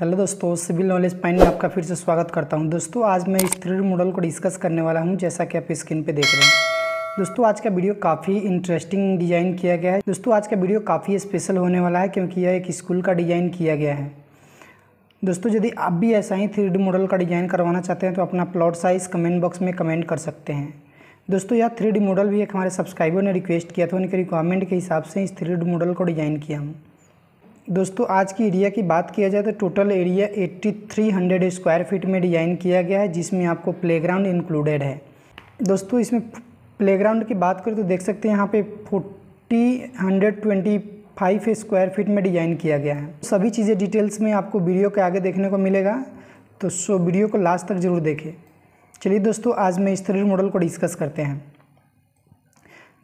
hello दोस्तों civil knowledge point में आपका फिर से स्वागत करता हूं दोस्तों आज मैं इस थ्री मॉडल को डिस्कस करने वाला हूं जैसा कि आप स्क्रीन पे देख रहे हैं दोस्तों आज का वीडियो काफ़ी इंटरेस्टिंग डिज़ाइन किया गया है दोस्तों आज का वीडियो काफ़ी स्पेशल होने वाला है क्योंकि यह एक स्कूल का डिज़ाइन किया गया है दोस्तों यदि आप भी ऐसा ही थ्री मॉडल का डिज़ाइन करवाना चाहते हैं तो अपना प्लॉट साइज़ कमेंट बॉक्स में कमेंट कर सकते हैं दोस्तों यह थ्री मॉडल भी एक हमारे सब्सक्राइबर ने रिक्वेस्ट किया था उनके रिक्वायरमेंट के हिसाब से इस थ्री मॉडल को डिज़ाइन किया हूँ दोस्तों आज की एरिया की बात किया जाए तो टोटल एरिया 8300 स्क्वायर फीट में डिज़ाइन किया गया है जिसमें आपको प्लेग्राउंड इंक्लूडेड है दोस्तों इसमें प्लेग्राउंड की बात करें तो देख सकते हैं यहाँ पे forty hundred twenty five square feet में डिज़ाइन किया गया है सभी चीज़ें डिटेल्स में आपको वीडियो के आगे देखने को मिलेगा तो सो वीडियो को लास्ट तक ज़रूर देखें चलिए दोस्तों आज मैं इस तरह मॉडल को डिस्कस करते हैं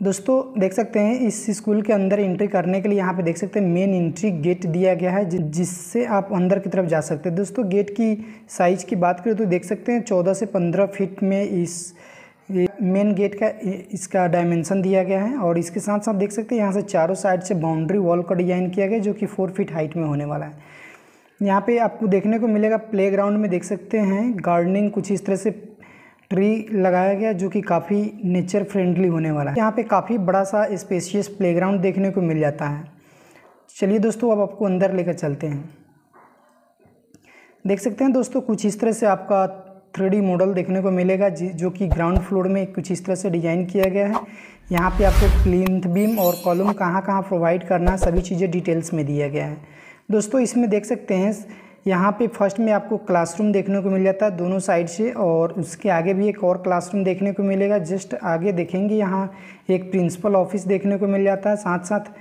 दोस्तों देख सकते हैं इस स्कूल के अंदर एंट्री करने के लिए यहाँ पे देख सकते हैं मेन एंट्री गेट दिया गया है जिससे आप अंदर की तरफ जा सकते हैं दोस्तों गेट की साइज़ की बात करें तो देख सकते हैं चौदह से पंद्रह फीट में इस मेन गेट का इसका डायमेंशन दिया गया है और इसके साथ साथ देख सकते हैं यहाँ से चारों साइड से बाउंड्री वॉल का डिज़ाइन किया गया जो कि फोर फीट हाइट में होने वाला है यहाँ पे आपको देखने को मिलेगा प्लेग्राउंड में देख सकते हैं गार्डनिंग कुछ इस तरह से ट्री लगाया गया जो कि काफ़ी नेचर फ्रेंडली होने वाला है यहाँ पे काफ़ी बड़ा सा स्पेशियस प्लेग्राउंड देखने को मिल जाता है चलिए दोस्तों अब आपको अंदर लेकर चलते हैं देख सकते हैं दोस्तों कुछ इस तरह से आपका थ्री मॉडल देखने को मिलेगा जो कि ग्राउंड फ्लोर में कुछ इस तरह से डिज़ाइन किया गया है यहाँ पे आपको प्लिंथ बीम और कॉलम कहाँ कहाँ प्रोवाइड करना सभी चीज़ें डिटेल्स में दिया गया है दोस्तों इसमें देख सकते हैं यहाँ पे फर्स्ट में आपको क्लासरूम देखने को मिल जाता है दोनों साइड से और उसके आगे भी एक और क्लासरूम देखने को मिलेगा जस्ट आगे देखेंगे यहाँ एक प्रिंसिपल ऑफिस देखने को मिल जाता है साथ साथ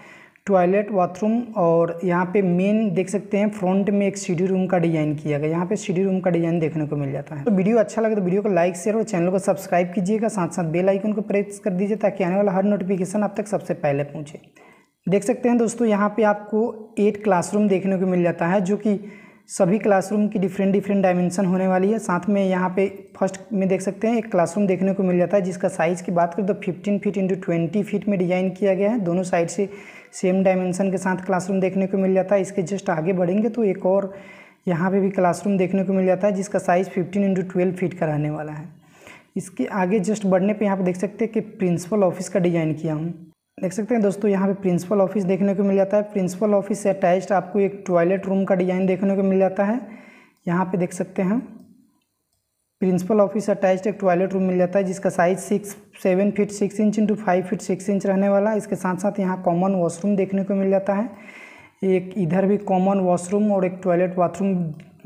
टॉयलेट बाथरूम और यहाँ पे मेन देख सकते हैं फ्रंट में एक सीडी रूम का डिजाइन किया गया यहाँ पे सीडी रूम का डिजाइन देखने को मिल जाता है तो वीडियो अच्छा लगे तो वीडियो को लाइक शेयर और चैनल को सब्सक्राइब कीजिएगा साथ साथ बेल आइकन को प्रेस कर दीजिए ताकि आने वाला हर नोटिफिकेशन आप तक सबसे पहले पहुँचे देख सकते हैं दोस्तों यहाँ पर आपको एट क्लासरूम देखने को मिल जाता है जो कि सभी क्लासरूम की डिफरेंट डिफरेंट डायमेंशन होने वाली है साथ में यहाँ पे फर्स्ट में देख सकते हैं एक क्लासरूम देखने को मिल जाता है जिसका साइज़ की बात करें तो 15 फीट इंटू ट्वेंटी फीट में डिज़ाइन किया गया है दोनों साइड से सेम डायमेंशन के साथ क्लासरूम देखने को मिल जाता है इसके जस्ट आगे बढ़ेंगे तो एक और यहाँ पर भी क्लासरूम देखने को मिल जाता है जिसका size fifteen into twelve feet का रहने वाला है इसके आगे जस्ट बढ़ने पर यहाँ पर देख सकते हैं कि प्रिंसिपल ऑफिस का डिज़ाइन किया हूँ देख सकते हैं दोस्तों यहाँ पे प्रिंसिपल ऑफिस देखने को मिल जाता है प्रिंसिपल ऑफिस से अटैच्ड आपको एक टॉयलेट रूम का डिज़ाइन देखने को मिल जाता है यहाँ पे देख सकते हैं प्रिंसिपल ऑफिस अटैच्ड एक टॉयलेट रूम मिल जाता है जिसका size six seven feet six inch into five feet six inch रहने वाला इसके साथ साथ यहाँ कॉमन वॉशरूम देखने को मिल जाता है एक इधर भी कॉमन वॉशरूम और एक टॉयलेट बाथरूम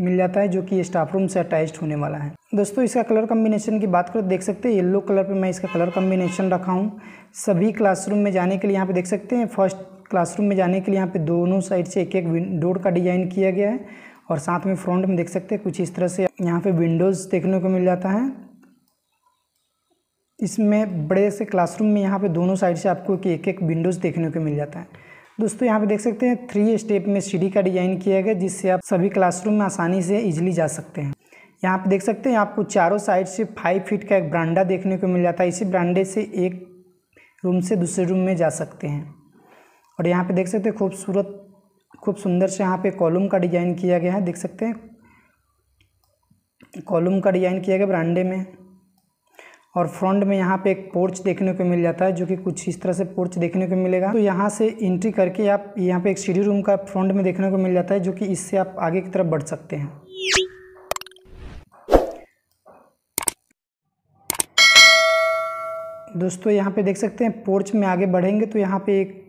मिल जाता है जो कि स्टाफ रूम से अटैच होने वाला है दोस्तों इसका कलर कम्बिनेशन की बात करें देख सकते हैं येलो कलर पे मैं इसका कलर कम्बिनेशन रखा हूँ सभी क्लासरूम में जाने के लिए यहाँ पे देख सकते हैं फर्स्ट क्लासरूम में जाने के लिए यहाँ पे दोनों साइड से एक एक डोर का डिज़ाइन किया गया है और साथ में फ्रंट में देख सकते हैं कुछ इस तरह से यहाँ पे विंडोज़ देखने को मिल जाता है इसमें बड़े से क्लासरूम में यहाँ पर दोनों साइड से आपको एक एक विंडोज़ देखने को मिल जाता है दोस्तों यहाँ पे देख सकते हैं थ्री स्टेप में सीढ़ी का डिजाइन किया गया जिससे आप सभी क्लासरूम में आसानी से इजिली जा सकते हैं यहाँ पे देख सकते हैं आपको चारों साइड से फाइव फीट का एक ब्रांडा देखने को मिल जाता है इसी ब्रांडे से एक रूम से दूसरे रूम में जा सकते हैं और यहाँ पे देख सकते हैं खूबसूरत खूब सुंदर से यहाँ पे कॉलम का डिजाइन किया गया है देख सकते हैं कॉलम का डिजाइन किया गया ब्रांडे में और फ्रंट में यहाँ पे एक पोर्च देखने को मिल जाता है जो कि कुछ इस तरह से पोर्च देखने को मिलेगा तो यहाँ से एंट्री करके आप यहाँ पे एक सीढ़ी रूम का फ्रंट में देखने को मिल जाता है जो कि इससे आप आगे की तरफ बढ़ सकते हैं दोस्तों यहाँ पे देख सकते हैं पोर्च में आगे बढ़ेंगे तो यहाँ पे एक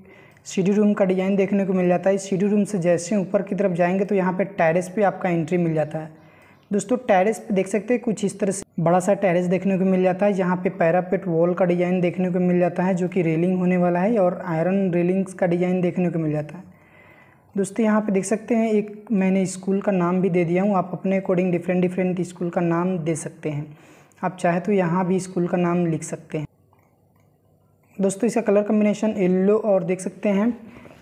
सीढ़ी रूम का डिज़ाइन देखने को मिल जाता है सीढ़ी रूम से जैसे ऊपर की तरफ जाएंगे तो यहाँ पे टेरेस पे आपका एंट्री मिल जाता है दोस्तों टेरेस पे देख सकते हैं कुछ इस तरह से बड़ा सा टेरेस देखने को मिल जाता है जहाँ पे पैरापेट वॉल का डिजाइन देखने को मिल जाता है जो कि रेलिंग होने वाला है और आयरन रेलिंग्स का डिजाइन देखने को मिल जाता है दोस्तों यहाँ पे देख सकते हैं एक मैंने स्कूल का नाम भी दे दिया हूँ आप अपने अकॉर्डिंग डिफरेंट डिफरेंट स्कूल का नाम दे सकते हैं आप चाहे तो यहाँ भी स्कूल का नाम लिख सकते हैं दोस्तों इसका कलर कम्बिनेशन येल्लो और देख सकते हैं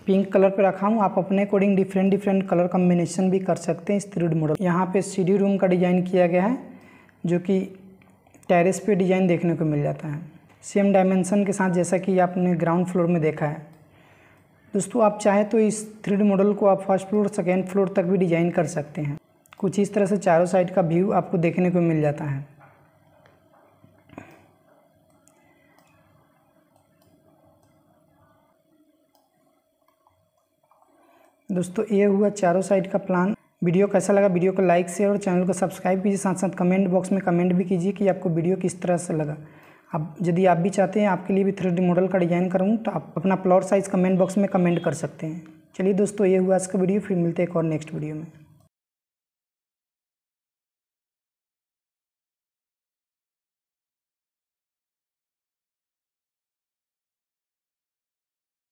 पिंक कलर पे रखा हूँ आप अपने according different different colour combination भी कर सकते हैं इस थ्री मॉडल यहाँ पे डी रूम का डिज़ाइन किया गया है जो कि टेरेस पे डिज़ाइन देखने को मिल जाता है सेम डायमेंसन के साथ जैसा कि आपने ग्राउंड फ्लोर में देखा है दोस्तों आप चाहे तो इस थ्री मॉडल को आप फर्स्ट फ्लोर सेकेंड फ्लोर तक भी डिज़ाइन कर सकते हैं कुछ इस तरह से चारों साइड का व्यू आपको देखने को मिल जाता है दोस्तों ये हुआ चारों साइड का प्लान वीडियो कैसा लगा वीडियो को लाइक शेयर और चैनल को सब्सक्राइब कीजिए साथ साथ कमेंट बॉक्स में कमेंट भी कीजिए कि आपको वीडियो किस तरह से लगा आप यदि आप भी चाहते हैं आपके लिए भी थ्री मॉडल का डिज़ाइन करूँ तो आप अपना प्लॉट साइज़ कमेंट बॉक्स में कमेंट कर सकते हैं चलिए दोस्तों ये हुआ आज का वीडियो फिर मिलते हैं एक और नेक्स्ट वीडियो में